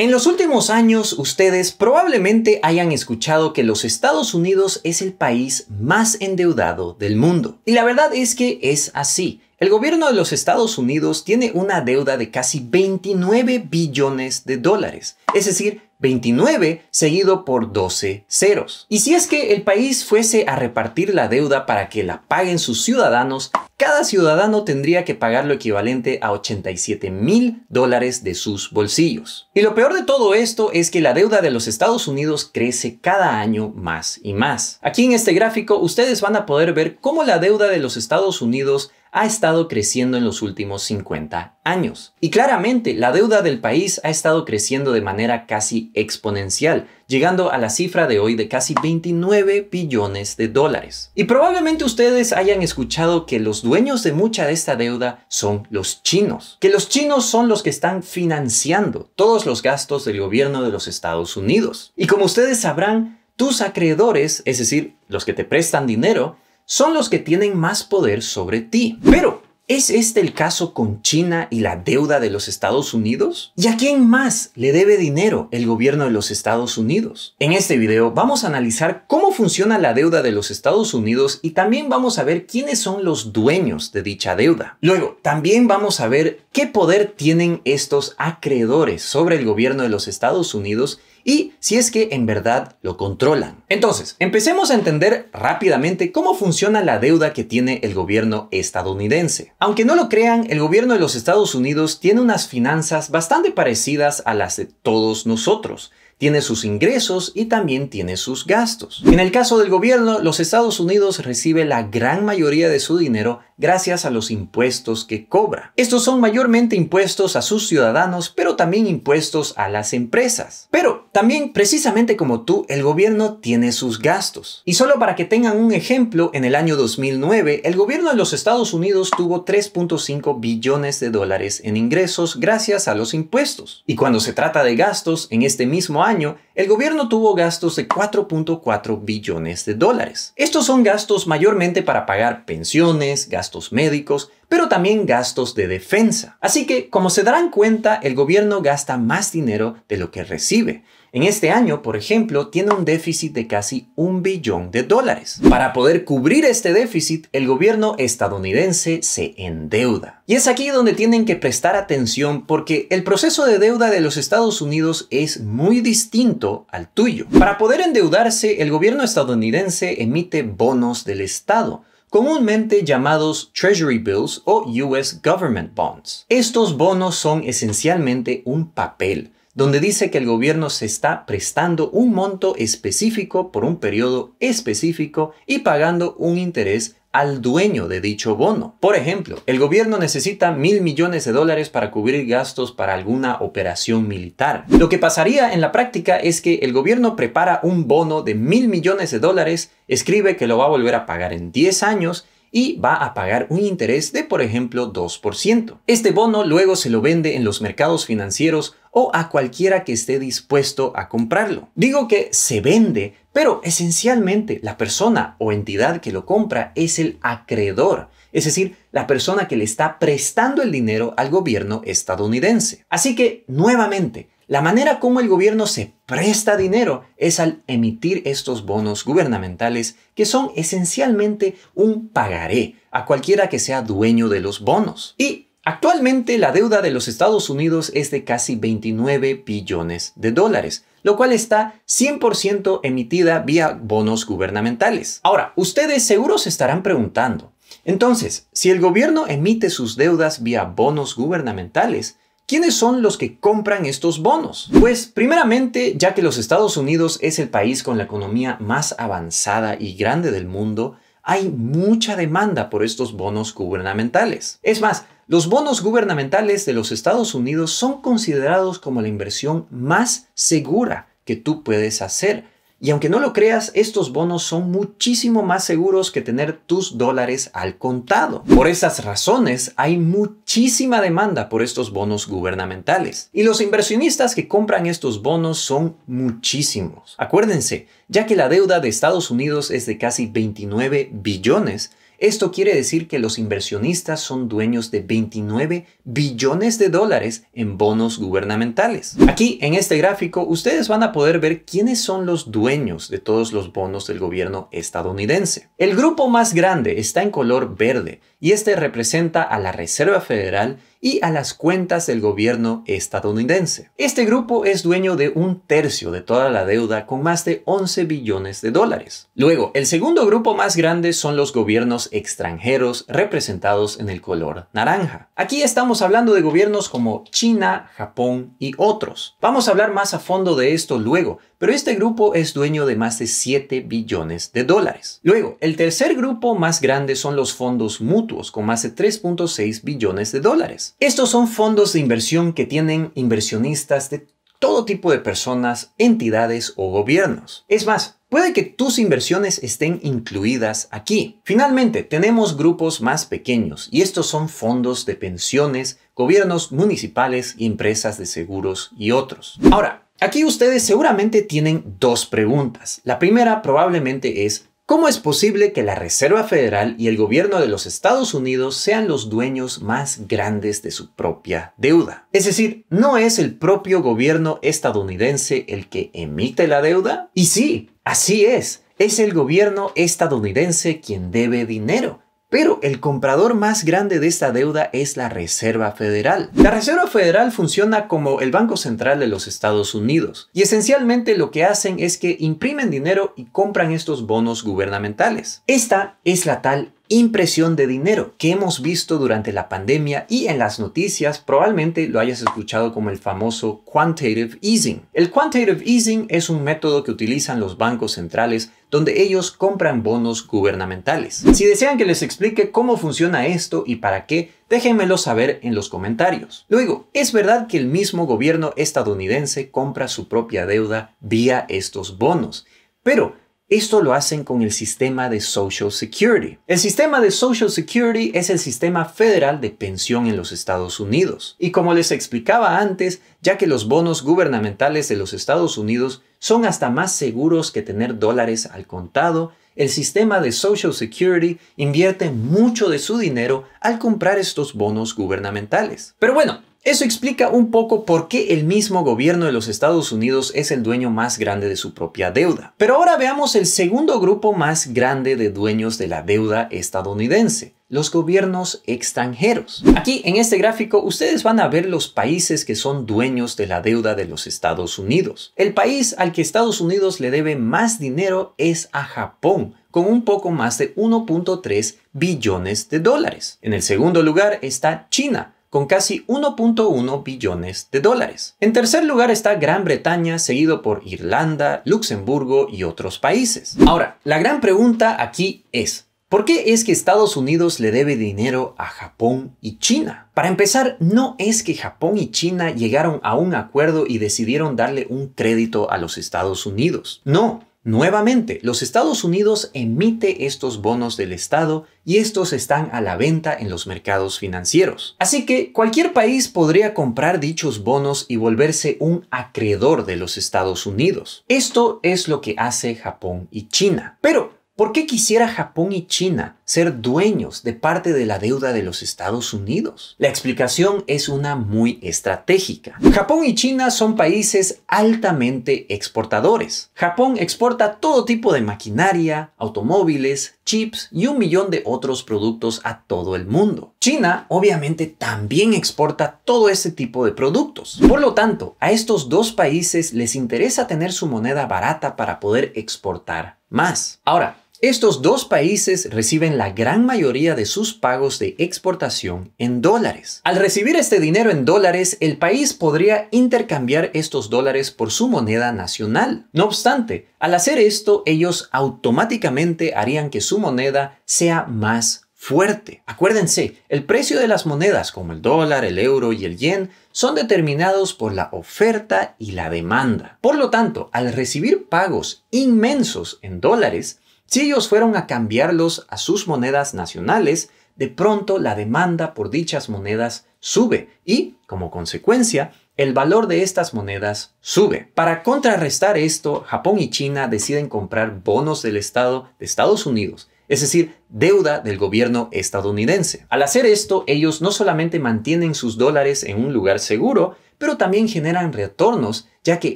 En los últimos años, ustedes probablemente hayan escuchado que los Estados Unidos es el país más endeudado del mundo. Y la verdad es que es así. El gobierno de los Estados Unidos tiene una deuda de casi 29 billones de dólares, es decir, 29 seguido por 12 ceros. Y si es que el país fuese a repartir la deuda para que la paguen sus ciudadanos, cada ciudadano tendría que pagar lo equivalente a 87 mil dólares de sus bolsillos. Y lo peor de todo esto es que la deuda de los Estados Unidos crece cada año más y más. Aquí en este gráfico ustedes van a poder ver cómo la deuda de los Estados Unidos ha estado creciendo en los últimos 50 años. Y claramente, la deuda del país ha estado creciendo de manera casi exponencial, llegando a la cifra de hoy de casi 29 billones de dólares. Y probablemente ustedes hayan escuchado que los dueños de mucha de esta deuda son los chinos, que los chinos son los que están financiando todos los gastos del gobierno de los Estados Unidos. Y como ustedes sabrán, tus acreedores, es decir, los que te prestan dinero, son los que tienen más poder sobre ti. Pero, ¿es este el caso con China y la deuda de los Estados Unidos? ¿Y a quién más le debe dinero el gobierno de los Estados Unidos? En este video vamos a analizar cómo funciona la deuda de los Estados Unidos y también vamos a ver quiénes son los dueños de dicha deuda. Luego, también vamos a ver qué poder tienen estos acreedores sobre el gobierno de los Estados Unidos y si es que en verdad lo controlan. Entonces, empecemos a entender rápidamente cómo funciona la deuda que tiene el gobierno estadounidense. Aunque no lo crean, el gobierno de los Estados Unidos tiene unas finanzas bastante parecidas a las de todos nosotros tiene sus ingresos y también tiene sus gastos. En el caso del gobierno, los Estados Unidos recibe la gran mayoría de su dinero gracias a los impuestos que cobra. Estos son mayormente impuestos a sus ciudadanos, pero también impuestos a las empresas. Pero también, precisamente como tú, el gobierno tiene sus gastos. Y solo para que tengan un ejemplo, en el año 2009, el gobierno de los Estados Unidos tuvo 3.5 billones de dólares en ingresos gracias a los impuestos. Y cuando se trata de gastos, en este mismo año, el gobierno tuvo gastos de 4.4 billones de dólares. Estos son gastos mayormente para pagar pensiones, gastos médicos pero también gastos de defensa. Así que, como se darán cuenta, el gobierno gasta más dinero de lo que recibe. En este año, por ejemplo, tiene un déficit de casi un billón de dólares. Para poder cubrir este déficit, el gobierno estadounidense se endeuda. Y es aquí donde tienen que prestar atención porque el proceso de deuda de los Estados Unidos es muy distinto al tuyo. Para poder endeudarse, el gobierno estadounidense emite bonos del Estado, comúnmente llamados Treasury Bills o US Government Bonds. Estos bonos son esencialmente un papel donde dice que el gobierno se está prestando un monto específico por un periodo específico y pagando un interés al dueño de dicho bono. Por ejemplo, el gobierno necesita mil millones de dólares para cubrir gastos para alguna operación militar. Lo que pasaría en la práctica es que el gobierno prepara un bono de mil millones de dólares, escribe que lo va a volver a pagar en 10 años y va a pagar un interés de, por ejemplo, 2%. Este bono luego se lo vende en los mercados financieros o a cualquiera que esté dispuesto a comprarlo. Digo que se vende, pero esencialmente la persona o entidad que lo compra es el acreedor, es decir, la persona que le está prestando el dinero al gobierno estadounidense. Así que, nuevamente, la manera como el gobierno se presta dinero es al emitir estos bonos gubernamentales que son esencialmente un pagaré a cualquiera que sea dueño de los bonos. Y actualmente la deuda de los Estados Unidos es de casi 29 billones de dólares, lo cual está 100% emitida vía bonos gubernamentales. Ahora, ustedes seguro se estarán preguntando, entonces, si el gobierno emite sus deudas vía bonos gubernamentales, ¿Quiénes son los que compran estos bonos? Pues primeramente, ya que los Estados Unidos es el país con la economía más avanzada y grande del mundo, hay mucha demanda por estos bonos gubernamentales. Es más, los bonos gubernamentales de los Estados Unidos son considerados como la inversión más segura que tú puedes hacer y aunque no lo creas, estos bonos son muchísimo más seguros que tener tus dólares al contado. Por esas razones, hay muchísima demanda por estos bonos gubernamentales. Y los inversionistas que compran estos bonos son muchísimos. Acuérdense, ya que la deuda de Estados Unidos es de casi 29 billones, esto quiere decir que los inversionistas son dueños de 29 billones de dólares en bonos gubernamentales. Aquí en este gráfico ustedes van a poder ver quiénes son los dueños de todos los bonos del gobierno estadounidense. El grupo más grande está en color verde y este representa a la Reserva Federal y a las cuentas del gobierno estadounidense. Este grupo es dueño de un tercio de toda la deuda con más de 11 billones de dólares. Luego, el segundo grupo más grande son los gobiernos extranjeros representados en el color naranja. Aquí estamos hablando de gobiernos como China, Japón y otros. Vamos a hablar más a fondo de esto luego, pero este grupo es dueño de más de 7 billones de dólares. Luego, el tercer grupo más grande son los fondos mutuos, con más de 3.6 billones de dólares. Estos son fondos de inversión que tienen inversionistas de todo tipo de personas, entidades o gobiernos. Es más, Puede que tus inversiones estén incluidas aquí. Finalmente, tenemos grupos más pequeños y estos son fondos de pensiones, gobiernos municipales, empresas de seguros y otros. Ahora, Aquí ustedes seguramente tienen dos preguntas. La primera probablemente es, ¿cómo es posible que la Reserva Federal y el gobierno de los Estados Unidos sean los dueños más grandes de su propia deuda? Es decir, ¿no es el propio gobierno estadounidense el que emite la deuda? Y sí, así es. Es el gobierno estadounidense quien debe dinero. Pero el comprador más grande de esta deuda es la Reserva Federal. La Reserva Federal funciona como el Banco Central de los Estados Unidos y esencialmente lo que hacen es que imprimen dinero y compran estos bonos gubernamentales. Esta es la tal impresión de dinero que hemos visto durante la pandemia y en las noticias probablemente lo hayas escuchado como el famoso quantitative easing. El quantitative easing es un método que utilizan los bancos centrales donde ellos compran bonos gubernamentales. Si desean que les explique cómo funciona esto y para qué, déjenmelo saber en los comentarios. Luego, ¿es verdad que el mismo gobierno estadounidense compra su propia deuda vía estos bonos? Pero, esto lo hacen con el sistema de Social Security. El sistema de Social Security es el sistema federal de pensión en los Estados Unidos. Y como les explicaba antes, ya que los bonos gubernamentales de los Estados Unidos son hasta más seguros que tener dólares al contado, el sistema de Social Security invierte mucho de su dinero al comprar estos bonos gubernamentales. Pero bueno, eso explica un poco por qué el mismo gobierno de los Estados Unidos es el dueño más grande de su propia deuda. Pero ahora veamos el segundo grupo más grande de dueños de la deuda estadounidense, los gobiernos extranjeros. Aquí en este gráfico ustedes van a ver los países que son dueños de la deuda de los Estados Unidos. El país al que Estados Unidos le debe más dinero es a Japón, con un poco más de 1.3 billones de dólares. En el segundo lugar está China con casi 1.1 billones de dólares. En tercer lugar está Gran Bretaña, seguido por Irlanda, Luxemburgo y otros países. Ahora, la gran pregunta aquí es, ¿Por qué es que Estados Unidos le debe dinero a Japón y China? Para empezar, no es que Japón y China llegaron a un acuerdo y decidieron darle un crédito a los Estados Unidos. No, Nuevamente, los Estados Unidos emite estos bonos del Estado y estos están a la venta en los mercados financieros. Así que cualquier país podría comprar dichos bonos y volverse un acreedor de los Estados Unidos. Esto es lo que hace Japón y China. Pero, ¿por qué quisiera Japón y China ser dueños de parte de la deuda de los Estados Unidos. La explicación es una muy estratégica. Japón y China son países altamente exportadores. Japón exporta todo tipo de maquinaria, automóviles, chips y un millón de otros productos a todo el mundo. China obviamente también exporta todo ese tipo de productos. Por lo tanto, a estos dos países les interesa tener su moneda barata para poder exportar más. Ahora, estos dos países reciben la gran mayoría de sus pagos de exportación en dólares. Al recibir este dinero en dólares, el país podría intercambiar estos dólares por su moneda nacional. No obstante, al hacer esto, ellos automáticamente harían que su moneda sea más fuerte. Acuérdense, el precio de las monedas como el dólar, el euro y el yen son determinados por la oferta y la demanda. Por lo tanto, al recibir pagos inmensos en dólares, si ellos fueron a cambiarlos a sus monedas nacionales, de pronto la demanda por dichas monedas sube y, como consecuencia, el valor de estas monedas sube. Para contrarrestar esto, Japón y China deciden comprar bonos del Estado de Estados Unidos, es decir, deuda del gobierno estadounidense. Al hacer esto, ellos no solamente mantienen sus dólares en un lugar seguro, pero también generan retornos, ya que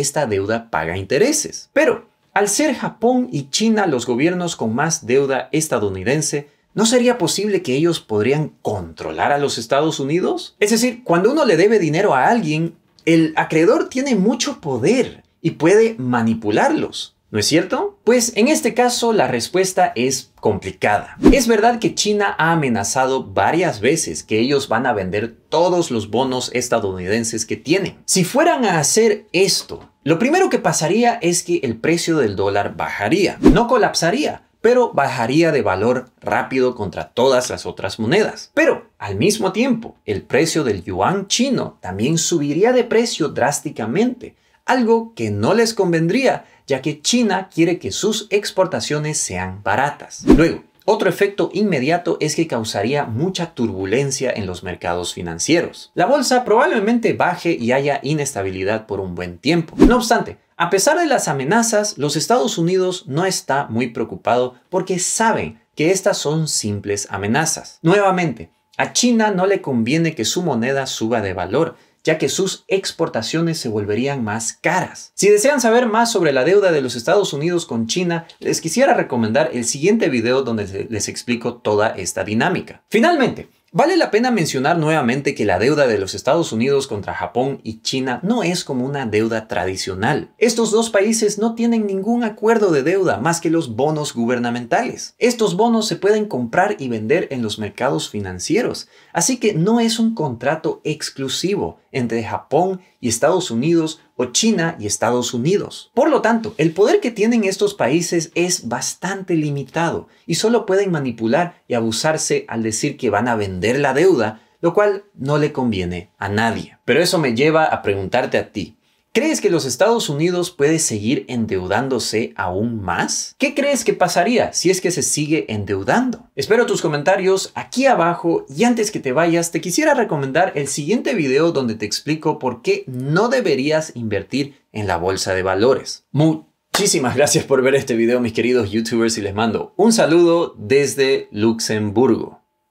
esta deuda paga intereses. Pero, al ser Japón y China los gobiernos con más deuda estadounidense, ¿no sería posible que ellos podrían controlar a los Estados Unidos? Es decir, cuando uno le debe dinero a alguien, el acreedor tiene mucho poder y puede manipularlos, ¿no es cierto? Pues en este caso la respuesta es complicada. Es verdad que China ha amenazado varias veces que ellos van a vender todos los bonos estadounidenses que tienen. Si fueran a hacer esto, lo primero que pasaría es que el precio del dólar bajaría, no colapsaría, pero bajaría de valor rápido contra todas las otras monedas. Pero al mismo tiempo, el precio del yuan chino también subiría de precio drásticamente, algo que no les convendría ya que China quiere que sus exportaciones sean baratas. Luego, otro efecto inmediato es que causaría mucha turbulencia en los mercados financieros. La bolsa probablemente baje y haya inestabilidad por un buen tiempo. No obstante, a pesar de las amenazas, los Estados Unidos no está muy preocupado porque saben que estas son simples amenazas. Nuevamente, a China no le conviene que su moneda suba de valor, ya que sus exportaciones se volverían más caras. Si desean saber más sobre la deuda de los Estados Unidos con China, les quisiera recomendar el siguiente video donde les explico toda esta dinámica. Finalmente, Vale la pena mencionar nuevamente que la deuda de los Estados Unidos contra Japón y China no es como una deuda tradicional. Estos dos países no tienen ningún acuerdo de deuda más que los bonos gubernamentales. Estos bonos se pueden comprar y vender en los mercados financieros, así que no es un contrato exclusivo entre Japón y Estados Unidos o China y Estados Unidos. Por lo tanto, el poder que tienen estos países es bastante limitado y solo pueden manipular y abusarse al decir que van a vender la deuda, lo cual no le conviene a nadie. Pero eso me lleva a preguntarte a ti, ¿Crees que los Estados Unidos puede seguir endeudándose aún más? ¿Qué crees que pasaría si es que se sigue endeudando? Espero tus comentarios aquí abajo y antes que te vayas te quisiera recomendar el siguiente video donde te explico por qué no deberías invertir en la bolsa de valores. Muchísimas gracias por ver este video mis queridos youtubers y les mando un saludo desde Luxemburgo.